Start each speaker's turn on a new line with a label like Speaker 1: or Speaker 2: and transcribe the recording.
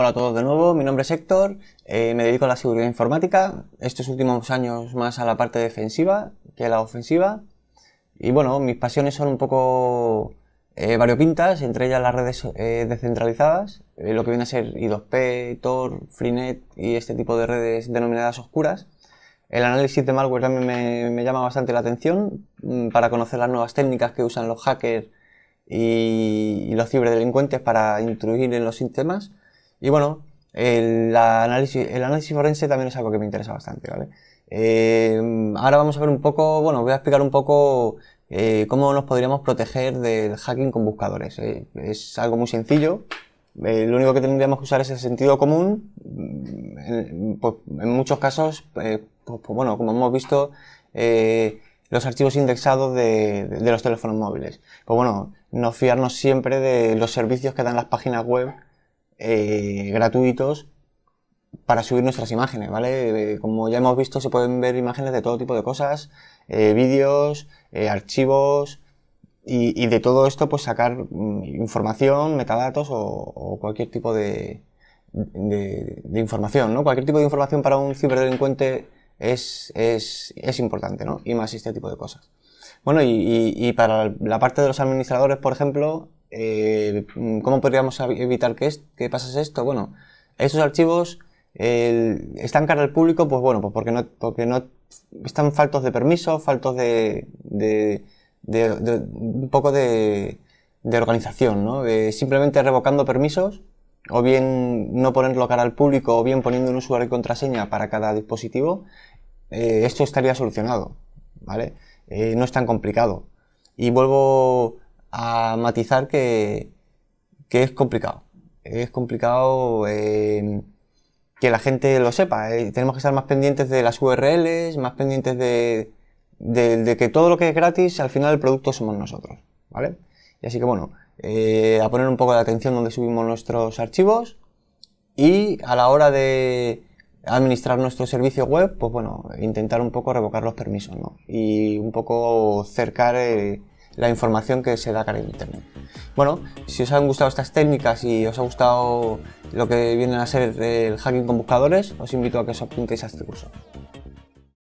Speaker 1: Hola a todos de nuevo, mi nombre es Héctor, eh, me dedico a la seguridad informática, estos últimos años más a la parte defensiva que a la ofensiva y bueno, mis pasiones son un poco eh, variopintas, entre ellas las redes eh, descentralizadas, lo que viene a ser I2P, Tor, Freenet y este tipo de redes denominadas oscuras. El análisis de malware también me, llama bastante la atención mm, para conocer las nuevas técnicas que usan los hackers y, y los ciberdelincuentes para intruir en los sistemas y bueno, el análisis, el análisis forense también es algo que me interesa bastante, ¿vale? Eh, ahora vamos a ver un poco, bueno, voy a explicar un poco eh, cómo nos podríamos proteger del hacking con buscadores. ¿eh? Es algo muy sencillo. lo único que tendríamos que usar es el sentido común. Mm, pues, en, muchos casos, pues, pues, bueno, como hemos visto, los archivos indexados de los teléfonos móviles. Pues bueno, no fiarnos siempre de los servicios que dan las páginas web eh, gratuitos para subir nuestras imágenes, ¿vale? Como ya hemos visto, se pueden ver imágenes de todo tipo de cosas, eh, vídeos, eh, archivos y, de todo esto pues sacar mm, información, metadatos o, cualquier tipo de, información, ¿no? Cualquier tipo de información para un ciberdelincuente es, es, es importante, ¿no? Y más este tipo de cosas. Bueno, y, y para la parte de los administradores, por ejemplo, eh, ¿cómo podríamos evitar que, pasase esto? Bueno, esos archivos están cara al público, pues bueno, pues porque no, están faltos de permisos, faltos de, un poco de, organización, simplemente revocando permisos, o bien no ponerlo cara al público, o bien poniendo un usuario y contraseña para cada dispositivo, eh, esto estaría solucionado, ¿vale? Eh, no es tan complicado. Y vuelvo matizar que, es complicado. Es complicado eh, que la gente lo sepa. Eh. Tenemos que estar más pendientes de las URLs, más pendientes de, que todo lo que es gratis, al final el producto somos nosotros. ¿Vale? Y así que bueno, eh, a poner un poco de atención donde subimos nuestros archivos y a la hora de administrar nuestro servicio web, pues bueno, intentar un poco revocar los permisos, Y un poco cercar la información que se da cara en Internet. Bueno, si os han gustado estas técnicas y os ha gustado lo que viene a ser el hacking con buscadores, os invito a que os apuntéis a este curso.